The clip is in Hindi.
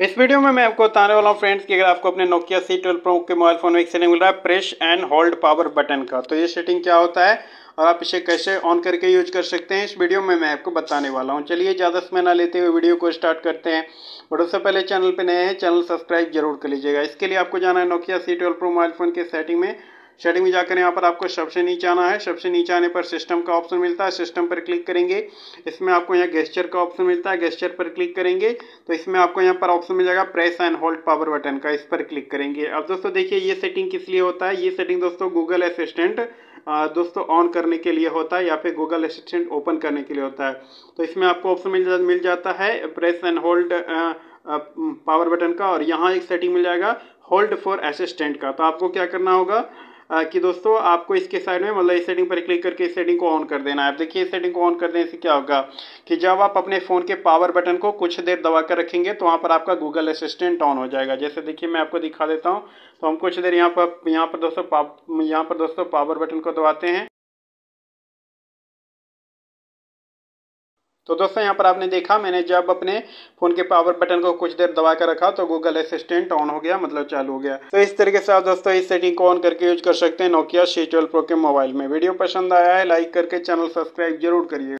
इस वीडियो में मैं आपको बताने वाला हूँ फ्रेंड्स कि अगर आपको अपने नोकिया सी ट्वेल्व प्रो के मोबाइल फ़ोन में एक सेटिंग मिल रहा है press and hold power button का तो ये सेटिंग क्या होता है और आप इसे कैसे ऑन करके यूज कर सकते हैं इस वीडियो में मैं आपको बताने वाला हूँ चलिए ज़्यादा समय ना लेते हुए वीडियो को स्टार्ट करते हैं बट उससे पहले चैनल पर नए हैं चैनल सब्सक्राइब जरूर कर लीजिएगा इसके लिए आपको जाना है Nokia C twelve pro mobile phone के सेटिंग में सेटिंग में जाकर यहाँ पर आपको सबसे नीचे आना है सबसे नीचे आने पर सिस्टम का ऑप्शन मिलता है सिस्टम पर क्लिक करेंगे इसमें आपको यहाँ गेस्चर का ऑप्शन मिलता है गेस्चर पर क्लिक करेंगे तो इसमें आपको यहाँ पर ऑप्शन मिल जाएगा press and hold power button का इस पर क्लिक करेंगे अब दोस्तों देखिए ये सेटिंग किस लिए होता है ये सेटिंग दोस्तों गूगल असिस्टेंट दोस्तों ऑन करने के लिए होता है या फिर गूगल असिस्टेंट ओपन करने के लिए होता है तो इसमें आपको ऑप्शन मिल जा, मिल जाता है press and hold power button का और यहाँ एक सेटिंग मिल जाएगा होल्ड फॉर असिस्टेंट का तो आपको क्या करना होगा कि दोस्तों आपको इसके साइड में मतलब इस सेटिंग पर क्लिक करके इस सेटिंग को ऑन कर देना है आप देखिए इस सेटिंग को ऑन कर देने से क्या होगा कि जब आप अपने फ़ोन के पावर बटन को कुछ देर दबा कर रखेंगे तो वहाँ पर आपका गूगल असिस्टेंट ऑन हो जाएगा जैसे देखिए मैं आपको दिखा देता हूँ तो हम कुछ देर यहाँ पर यहाँ पर दोस्तों यहाँ पर दोस्तों पावर बटन को दबाते हैं तो दोस्तों यहाँ पर आपने देखा मैंने जब अपने फ़ोन के पावर बटन को कुछ देर दबा कर रखा तो गूगल असिस्टेंट ऑन हो गया मतलब चालू हो गया तो इस तरीके से आप दोस्तों इस सेटिंग को ऑन करके यूज कर सकते हैं नोकिया सी ट्वेल्व प्रो के मोबाइल में वीडियो पसंद आया है लाइक करके चैनल सब्सक्राइब जरूर करिए